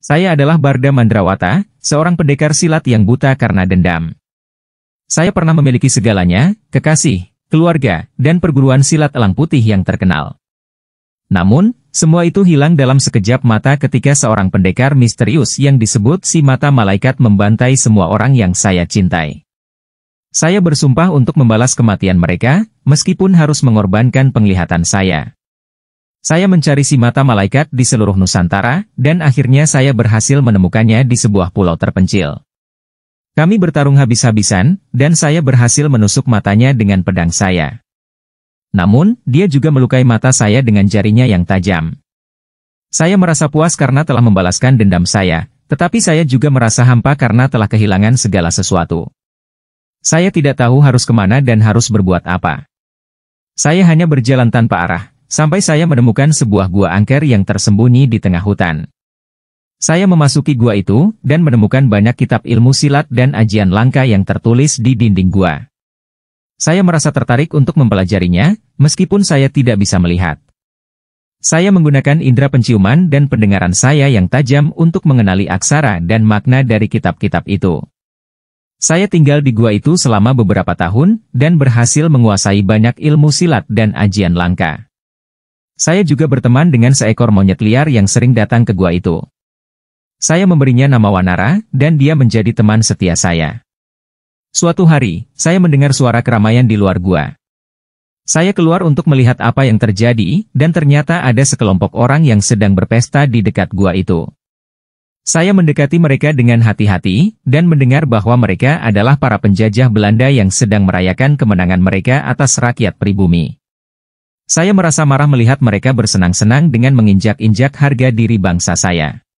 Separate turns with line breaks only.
Saya adalah Barda Mandrawata, seorang pendekar silat yang buta karena dendam. Saya pernah memiliki segalanya, kekasih, keluarga, dan perguruan silat elang putih yang terkenal. Namun, semua itu hilang dalam sekejap mata ketika seorang pendekar misterius yang disebut si mata malaikat membantai semua orang yang saya cintai. Saya bersumpah untuk membalas kematian mereka, meskipun harus mengorbankan penglihatan saya. Saya mencari si mata malaikat di seluruh Nusantara, dan akhirnya saya berhasil menemukannya di sebuah pulau terpencil. Kami bertarung habis-habisan, dan saya berhasil menusuk matanya dengan pedang saya. Namun, dia juga melukai mata saya dengan jarinya yang tajam. Saya merasa puas karena telah membalaskan dendam saya, tetapi saya juga merasa hampa karena telah kehilangan segala sesuatu. Saya tidak tahu harus kemana dan harus berbuat apa. Saya hanya berjalan tanpa arah, Sampai saya menemukan sebuah gua angker yang tersembunyi di tengah hutan. Saya memasuki gua itu, dan menemukan banyak kitab ilmu silat dan ajian langka yang tertulis di dinding gua. Saya merasa tertarik untuk mempelajarinya, meskipun saya tidak bisa melihat. Saya menggunakan indera penciuman dan pendengaran saya yang tajam untuk mengenali aksara dan makna dari kitab-kitab itu. Saya tinggal di gua itu selama beberapa tahun, dan berhasil menguasai banyak ilmu silat dan ajian langka. Saya juga berteman dengan seekor monyet liar yang sering datang ke gua itu. Saya memberinya nama Wanara, dan dia menjadi teman setia saya. Suatu hari, saya mendengar suara keramaian di luar gua. Saya keluar untuk melihat apa yang terjadi, dan ternyata ada sekelompok orang yang sedang berpesta di dekat gua itu. Saya mendekati mereka dengan hati-hati, dan mendengar bahwa mereka adalah para penjajah Belanda yang sedang merayakan kemenangan mereka atas rakyat pribumi. Saya merasa marah melihat mereka bersenang-senang dengan menginjak-injak harga diri bangsa saya.